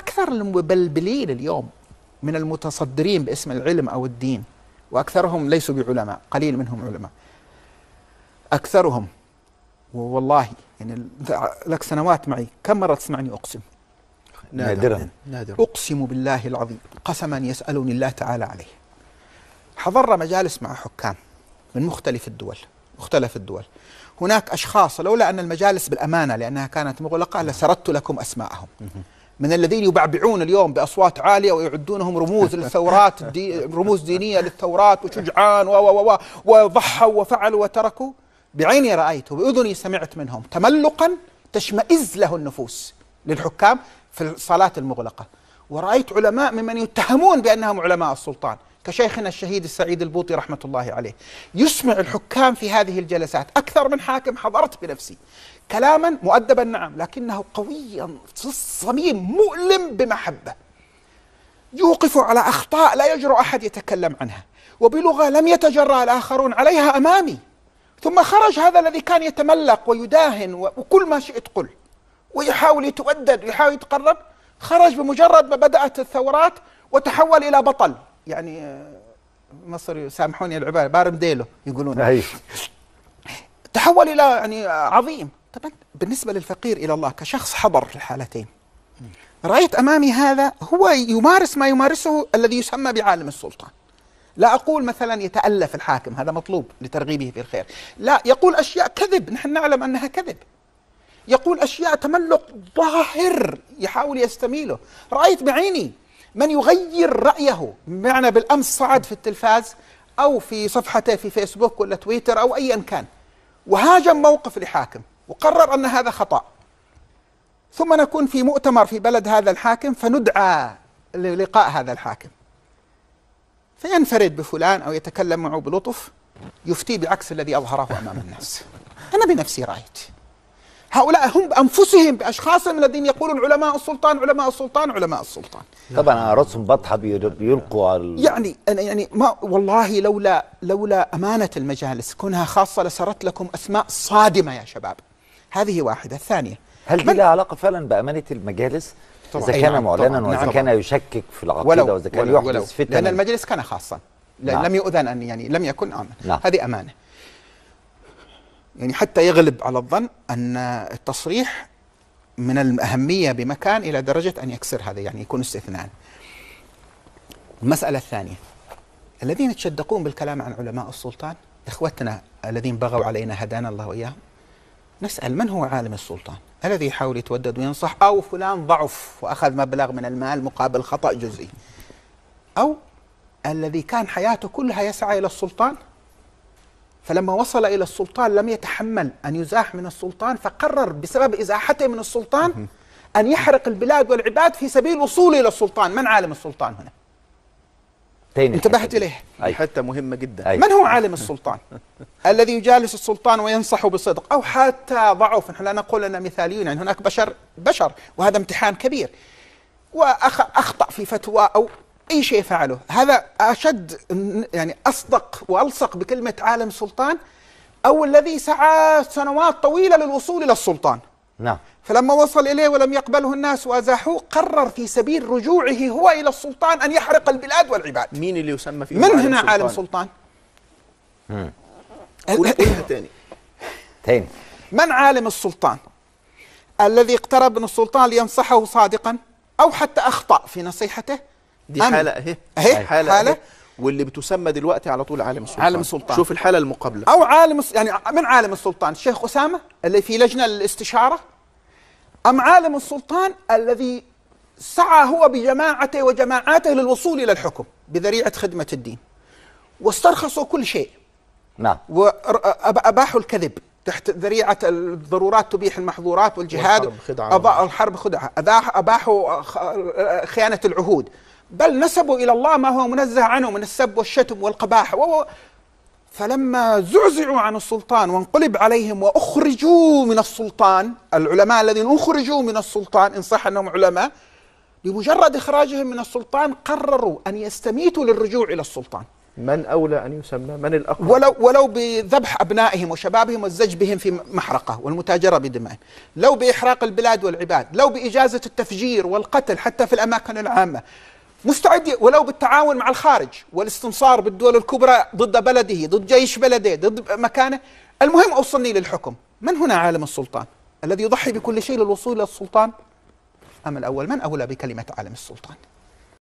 أكثر المبلبلين اليوم من المتصدرين باسم العلم أو الدين وأكثرهم ليسوا بعلماء قليل منهم علماء أكثرهم والله يعني لك سنوات معي كم مرة تسمعني أقسم نادرا نادرا أقسم بالله العظيم قسما يسألني الله تعالى عليه حضر مجالس مع حكام من مختلف الدول مختلف الدول هناك أشخاص لولا أن المجالس بالأمانة لأنها كانت مغلقة لسردت لكم أسماءهم من الذين يبعبعون اليوم بأصوات عالية ويعدونهم رموز للثورات الدي رموز دينية للثورات وشجعان و و و وضحوا وفعلوا وتركوا بعيني رأيت وبأذني سمعت منهم تملقا تشمئز له النفوس للحكام في الصالات المغلقة ورأيت علماء ممن يتهمون بأنهم علماء السلطان كشيخنا الشهيد السعيد البوطي رحمة الله عليه يسمع الحكام في هذه الجلسات أكثر من حاكم حضرت بنفسي كلاما مؤدبا نعم لكنه قويا في الصميم مؤلم بمحبة يوقف على أخطاء لا يجرؤ أحد يتكلم عنها وبلغة لم يتجرأ الآخرون عليها أمامي ثم خرج هذا الذي كان يتملق ويداهن وكل ما شئت قل ويحاول يتودد ويحاول يتقرب خرج بمجرد ما بدأت الثورات وتحول إلى بطل يعني آه، مصر سامحوني العباره ديلو يقولون تحول الى يعني عظيم طبعا بالنسبه للفقير الى الله كشخص حضر الحالتين رايت امامي هذا هو يمارس ما يمارسه الذي يسمى بعالم السلطان لا أقول مثلا يتألف الحاكم هذا مطلوب لترغيبه في الخير لا يقول أشياء كذب نحن نعلم أنها كذب يقول أشياء تملق ظاهر يحاول يستميله رأيت بعيني من يغير رأيه بمعنى بالأمس صعد في التلفاز أو في صفحته في فيسبوك ولا تويتر أو أيا كان وهاجم موقف لحاكم وقرر أن هذا خطأ ثم نكون في مؤتمر في بلد هذا الحاكم فندعى للقاء هذا الحاكم فينفرد بفلان أو يتكلم معه بلطف يفتي بعكس الذي أظهره أمام الناس أنا بنفسي رأيت هؤلاء هم بأنفسهم بأشخاصهم الذين يقولون علماء السلطان علماء السلطان علماء السلطان طبعا رأسهم بطحة بيلقوا على يعني أنا يعني ما والله لولا لولا أمانة المجالس كونها خاصة لسرت لكم أسماء صادمة يا شباب هذه واحدة الثانية هل دي لها علاقة فعلا بأمانة المجالس؟ إذا كان نعم معلنا وإذا نعم، كان يشكك في العقيدة وإذا كان يحدث فتنة لأن المجلس كان خاصا نعم لم يؤذن أن يعني لم يكن آمن نعم هذه أمانة يعني حتى يغلب على الظن أن التصريح من الأهمية بمكان إلى درجة أن يكسر هذا يعني يكون استثناء المسألة الثانية الذين يتشدقون بالكلام عن علماء السلطان إخوتنا الذين بغوا علينا هدانا الله وإياهم نسأل من هو عالم السلطان الذي يحاول يتودد وينصح أو فلان ضعف وأخذ مبلغ من المال مقابل خطأ جزئي أو الذي كان حياته كلها يسعى إلى السلطان فلما وصل إلى السلطان لم يتحمل أن يزاح من السلطان فقرر بسبب إزاحته من السلطان أن يحرق البلاد والعباد في سبيل وصوله إلى السلطان من عالم السلطان هنا؟ انتبهت إليه أي. حتى مهمة جدا أي. من هو عالم السلطان الذي يجالس السلطان وينصح بصدق أو حتى ضعف نحن لا نقول أننا مثاليون يعني هناك بشر بشر وهذا امتحان كبير وأخطأ في فتوى أو أي شيء فعله هذا أشد يعني أصدق وألصق بكلمة عالم سلطان أو الذي سعى سنوات طويلة للوصول إلى السلطان نعم فلما وصل إليه ولم يقبله الناس وأزاحوه قرر في سبيل رجوعه هو إلى السلطان أن يحرق البلاد والعباد مين اللي يسمى فيه من عالم هنا سلطان؟ عالم سلطان امم تاني تاني من عالم السلطان الذي اقترب من السلطان لينصحه صادقا أو حتى أخطأ في نصيحته دي أمن. حاله اهي اهي حاله, حالة واللي بتسمى دلوقتي على طول عالم السلطان عالم السلطان شوف الحاله المقابله او عالم يعني من عالم السلطان الشيخ اسامه اللي في لجنه الاستشاره ام عالم السلطان الذي سعى هو بجماعته وجماعاته للوصول الى الحكم بذريعه خدمه الدين واسترخصوا كل شيء نعم واباحوا الكذب تحت ذريعه الضرورات تبيح المحظورات والجهاد الحرب خدعه الحرب خدعه اباحوا خيانه العهود بل نسبوا إلى الله ما هو منزه عنه من السب والشتم والقباح و... فلما زعزعوا عن السلطان وانقلب عليهم وأخرجوا من السلطان العلماء الذين أخرجوا من السلطان إن صح أنهم علماء بمجرد إخراجهم من السلطان قرروا أن يستميتوا للرجوع إلى السلطان من أولى أن يسمى من الأقوى ولو, ولو بذبح أبنائهم وشبابهم والزج بهم في محرقة والمتاجرة بدمائهم لو بإحراق البلاد والعباد لو بإجازة التفجير والقتل حتى في الأماكن العامة مستعد ولو بالتعاون مع الخارج والاستنصار بالدول الكبرى ضد بلده ضد جيش بلده ضد مكانه المهم أوصلني للحكم من هنا عالم السلطان الذي يضحي بكل شيء للوصول إلى السلطان أم الأول من أولى بكلمة عالم السلطان